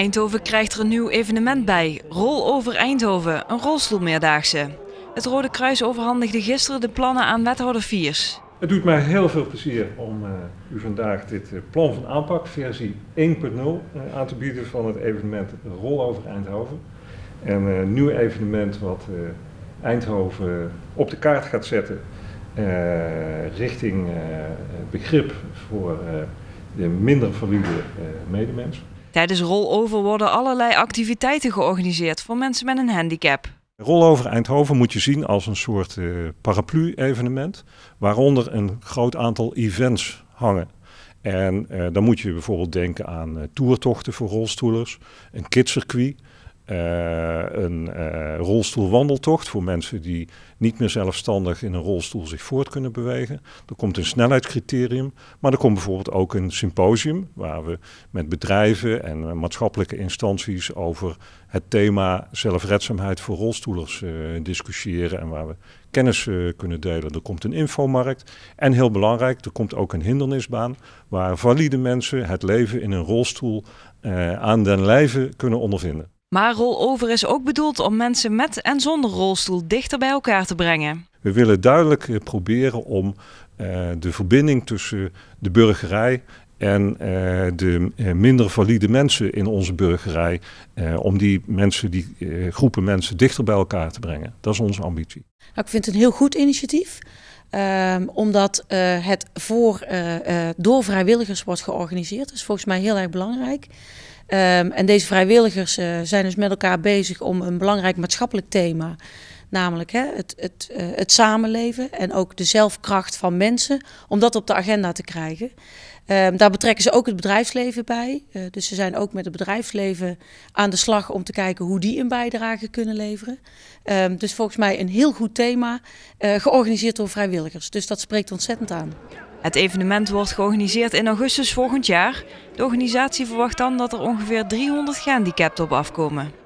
Eindhoven krijgt er een nieuw evenement bij. Rol over Eindhoven, een rolstoelmeerdaagse. Het Rode Kruis overhandigde gisteren de plannen aan wethouder Viers. Het doet mij heel veel plezier om eh, u vandaag dit eh, plan van aanpak, versie 1.0, eh, aan te bieden van het evenement Rol over Eindhoven. een nieuw evenement wat Eindhoven op de kaart gaat zetten richting begrip voor de minder valide medemens. Tijdens rollover worden allerlei activiteiten georganiseerd voor mensen met een handicap. Rollover Eindhoven moet je zien als een soort eh, paraplu-evenement, waaronder een groot aantal events hangen. En eh, dan moet je bijvoorbeeld denken aan eh, toertochten voor rolstoelers, een kidscircuit. Eh, een eh, rolstoelwandeltocht voor mensen die niet meer zelfstandig in een rolstoel zich voort kunnen bewegen. Er komt een snelheidscriterium, maar er komt bijvoorbeeld ook een symposium waar we met bedrijven en eh, maatschappelijke instanties over het thema zelfredzaamheid voor rolstoelers discussiëren en waar we kennis kunnen delen. Er komt een infomarkt en heel belangrijk, er komt ook een hindernisbaan waar valide mensen het leven in een rolstoel aan den lijve kunnen ondervinden. Maar rollover is ook bedoeld om mensen met en zonder rolstoel dichter bij elkaar te brengen. We willen duidelijk eh, proberen om eh, de verbinding tussen de burgerij en eh, de eh, minder valide mensen in onze burgerij, eh, om die mensen, die groepen mensen dichter bij elkaar te brengen. Dat is onze ambitie. Nou, ik vind het een heel goed initiatief. Ehm, omdat het voor, door vrijwilligers wordt georganiseerd. Dat is volgens mij heel erg belangrijk. Ehm, en deze vrijwilligers zijn dus met elkaar bezig om een belangrijk maatschappelijk thema Namelijk hè, het, het, eh, het samenleven en ook de zelfkracht van mensen om dat op de agenda te krijgen. Ehm, daar betrekken ze ook het bedrijfsleven bij. Eh, dus ze zijn ook met het bedrijfsleven aan de slag om te kijken hoe die een bijdrage kunnen leveren. Ehm, dus volgens mij een heel goed thema, eh, georganiseerd door vrijwilligers. Dus dat spreekt ontzettend aan. Het evenement wordt georganiseerd in augustus volgend jaar. De organisatie verwacht dan dat er ongeveer 300 gehandicapten op afkomen.